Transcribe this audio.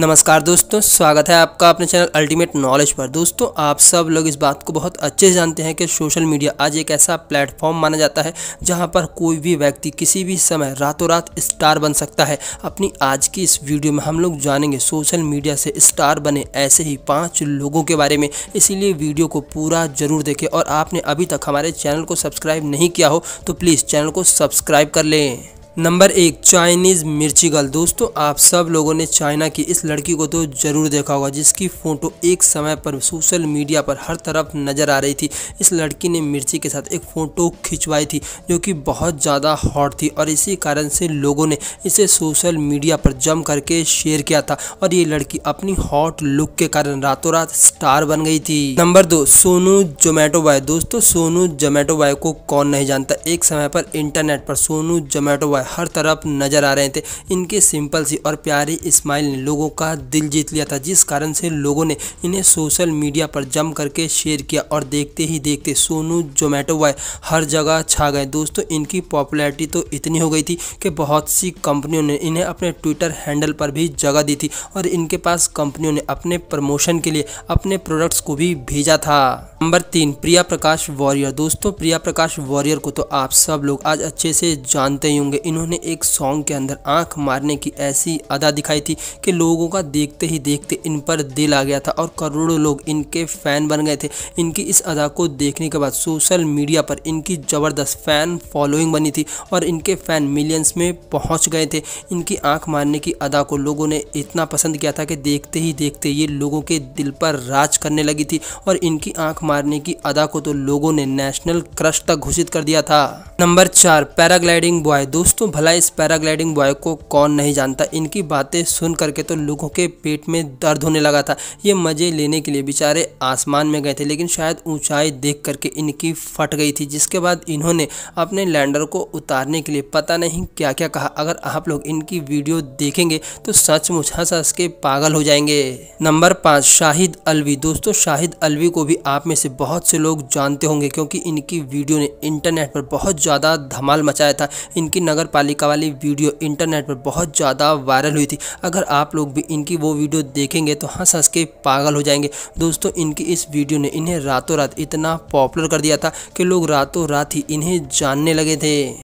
नमस्कार दोस्तों स्वागत है आपका अपने चैनल अल्टीमेट नॉलेज पर दोस्तों आप सब लोग इस बात को बहुत अच्छे से जानते हैं कि सोशल मीडिया आज एक ऐसा प्लेटफॉर्म माना जाता है जहां पर कोई भी व्यक्ति किसी भी समय रातों रात स्टार बन सकता है अपनी आज की इस वीडियो में हम लोग जानेंगे सोशल मीडिया से स्टार बने ऐसे ही पाँच लोगों के बारे में इसीलिए वीडियो को पूरा जरूर देखें और आपने अभी तक हमारे चैनल को सब्सक्राइब नहीं किया हो तो प्लीज़ चैनल को सब्सक्राइब कर लें नंबर एक चाइनीज़ मिर्ची गर्ल दोस्तों आप सब लोगों ने चाइना की इस लड़की को तो ज़रूर देखा होगा जिसकी फ़ोटो एक समय पर सोशल मीडिया पर हर तरफ नज़र आ रही थी इस लड़की ने मिर्ची के साथ एक फ़ोटो खिंचवाई थी जो कि बहुत ज़्यादा हॉट थी और इसी कारण से लोगों ने इसे सोशल मीडिया पर जम करके शेयर किया था और ये लड़की अपनी हॉट लुक के कारण रातों रात स्टार बन गई थी नंबर दो सोनू जोमेटो बॉय दोस्तों सोनू जोमेटो बॉय को कौन नहीं जानता एक समय पर इंटरनेट पर सोनू जोमेटो बॉय हर तरफ नज़र आ रहे थे इनके सिंपल सी और प्यारी स्माइल ने लोगों का दिल जीत लिया था जिस कारण से लोगों ने इन्हें सोशल मीडिया पर जम करके शेयर किया और देखते ही देखते सोनू जोमेटो वाय हर जगह छा गए दोस्तों इनकी पॉपुलैरिटी तो इतनी हो गई थी कि बहुत सी कंपनियों ने इन्हें अपने ट्विटर हैंडल पर भी जगह दी थी और इनके पास कंपनियों ने अपने प्रमोशन के लिए अपने प्रोडक्ट्स को भी भेजा था नंबर तीन प्रिया प्रकाश वॉरियर दोस्तों प्रिया प्रकाश वॉरियर को तो आप सब लोग आज अच्छे से जानते ही होंगे इन्होंने एक सॉन्ग के अंदर आंख मारने की ऐसी अदा दिखाई थी कि लोगों का देखते ही देखते इन पर दिल आ गया था और करोड़ों लोग इनके फ़ैन बन गए थे इनकी इस अदा को देखने के बाद सोशल मीडिया पर इनकी ज़बरदस्त फ़ैन फॉलोइंग बनी थी और इनके फ़ैन मिलियंस में पहुंच गए थे इनकी आंख मारने की अदा को लोगों ने इतना पसंद किया था कि देखते ही देखते ये लोगों के दिल पर राज करने लगी थी और इनकी आंख मारने की अदा को तो लोगों ने नेशनल क्रश तक घोषित कर दिया था नंबर चार पैराग्लाइडिंग बॉय दोस्तों दोस्तों भला इस पैराग्लाइडिंग बॉय को कौन नहीं जानता इनकी बातें सुन करके तो लोगों के पेट में दर्द होने लगा था ये मज़े लेने के लिए बेचारे आसमान में गए थे लेकिन शायद ऊंचाई देख करके इनकी फट गई थी जिसके बाद इन्होंने अपने लैंडर को उतारने के लिए पता नहीं क्या क्या कहा अगर आप लोग इनकी वीडियो देखेंगे तो सचमुच हंस हंस के पागल हो जाएंगे नंबर पाँच शाहिद अलवी दोस्तों शाहिद अलवी को भी आप में से बहुत से लोग जानते होंगे क्योंकि इनकी वीडियो ने इंटरनेट पर बहुत ज़्यादा धमाल मचाया था इनकी नगर पालिका वाली वीडियो इंटरनेट पर बहुत ज़्यादा वायरल हुई थी अगर आप लोग भी इनकी वो वीडियो देखेंगे तो हंस हाँ, हंस के पागल हो जाएंगे दोस्तों इनकी इस वीडियो ने इन्हें रातों रात इतना पॉपुलर कर दिया था कि लोग रातों रात ही इन्हें जानने लगे थे